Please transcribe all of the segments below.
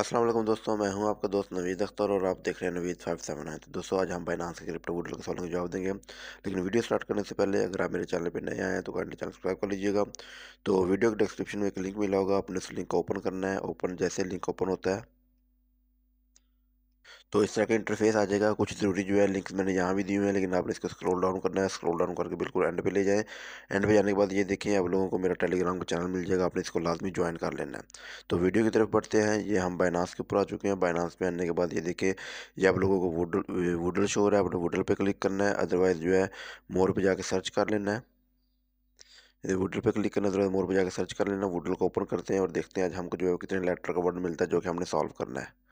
असलम दोस्तों मैं हूं आपका दोस्त नवीद अख्तर और आप देख रहे हैं नवीद फाइव सेवन है तो दोस्तों आज हम बाइनास के क्रिप्टो वोडल के सवाल के जवाब देंगे लेकिन वीडियो स्टार्ट करने से पहले अगर आप मेरे चैनल पर नए आए हैं तो कैंडली चैनल सब्सक्राइब कर लीजिएगा तो वीडियो के डिस्क्रिप्शन में एक लिंक मिला होगा आपने उस लिंक को ओपन करना है ओपन जैसे लिंक ओपन होता है तो इस तरह का इंटरफेस आ जाएगा कुछ ज़रूरी जो है लिंक्स मैंने यहाँ भी दी हुए हैं लेकिन आपने इसको स्क्रॉल डाउन करना है स्क्रॉल डाउन करके बिल्कुल एंड पे ले जाएं एंड पे जाने के बाद ये देखें आप लोगों को मेरा टेलीग्राम का चैनल मिल जाएगा आपने इसको लाजमी ज्वाइन कर लेना है तो वीडियो की तरफ बढ़ते हैं ये हम बाइनास के ऊपर आ चुके हैं बाइनास पर आने के बाद ये देखें ये आप लोगों को वुडल वुडल शो है आपने वुडल पर क्लिक करना है अदरवाइज़ जो है मोर पर जाकर सर्च कर लेना है वुडल पे क्लिक करना जरूरत मोर पे जाकर सर्च कर लेना वुडल को ओपन करते हैं और देखते हैं आज हमको जो है कितने लेटर का वर्ड मिलता है जो कि हमने सॉल्व करना है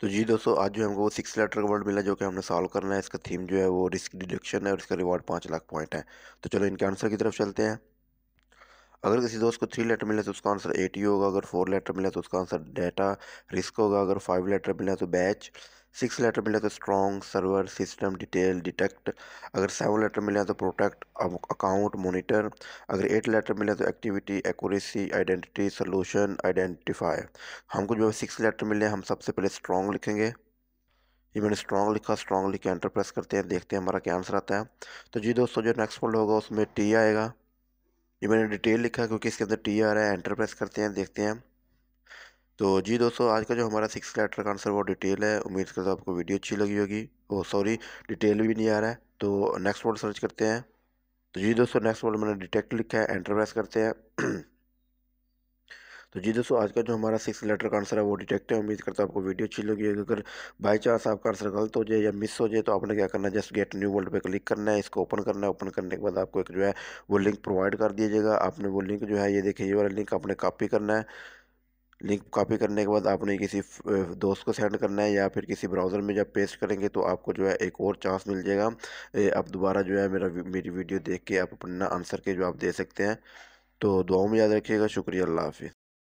तो जी दोस्तों आज जो है हमको वो सिक्स लेटर का वर्ड मिला जो कि हमने सॉल्व करना है इसका थीम जो है वो रिस्क डिडक्शन है और इसका रिवॉर्ड पाँच लाख पॉइंट है तो चलो इनके आंसर की तरफ चलते हैं अगर किसी दोस्त को थ्री लेटर मिले तो उसका आंसर ए टी होगा अगर फोर लेटर मिले तो उसका आंसर डेटा रिस्क होगा अगर फाइव लेटर मिले तो बैच सिक्स लेटर मिले तो strong server system detail detect अगर सेवन लेटर मिले तो प्रोटेक्ट अकाउंट मोनिटर अगर एट लेटर मिले तो activity accuracy identity solution identify हमको जो है सिक्स लेटर मिले हम सबसे पहले स्ट्रॉन्ग लिखेंगे ये मैंने स्ट्रॉन्ग लिखा स्ट्रॉन्ग लिख के एंटर प्रेस करते हैं देखते हैं हमारा क्या आंसर आता है तो जी दोस्तों जो नेक्स्ट फोल्ड होगा उसमें टी आएगा ये मैंने डिटेल लिखा क्योंकि इसके अंदर टी आ रहा है एंटर प्रेस करते हैं देखते हैं तो जी दोस्तों आज का जो हमारा सिक्स लेटर का आंसर वो डिटेल है उम्मीद करता हूँ आपको वीडियो अच्छी लगी होगी ओ सॉरी डिटेल भी नहीं आ रहा है तो नेक्स्ट वर्ड सर्च करते हैं तो जी दोस्तों नेक्स्ट वर्ड मैंने डिटेक्ट लिखा है एंटर प्रेस करते हैं तो जी दोस्तों आज का जो हमारा सिक्स लेटर का आंसर है वो डिटेक्ट है उम्मीद करता हूँ आपको वीडियो अच्छी लगी अगर बाई चांस आपका आंसर गलत हो जाए या मिस हो जाए तो आपने क्या करना है जस्ट गेट न्यू वर्ल्ड पे क्लिक करना है इसको ओपन करना है ओपन करने के बाद आपको एक जो है वो लिंक प्रोवाइड कर दिया जाएगा आपने वो लिंक जो है ये देखिए ये वाला लिंक आपने कॉपी करना है लिंक कॉपी करने के बाद आपने किसी दोस्त को सेंड करना है या फिर किसी ब्राउज़र में जब पेस्ट करेंगे तो आपको जो है एक और चांस मिल जाएगा आप दोबारा जो है मेरा मेरी वीडियो देख के आप अपना आंसर के जवाब दे सकते हैं तो दुआओं में याद रखिएगा शुक्रिया अल्लाह हाफि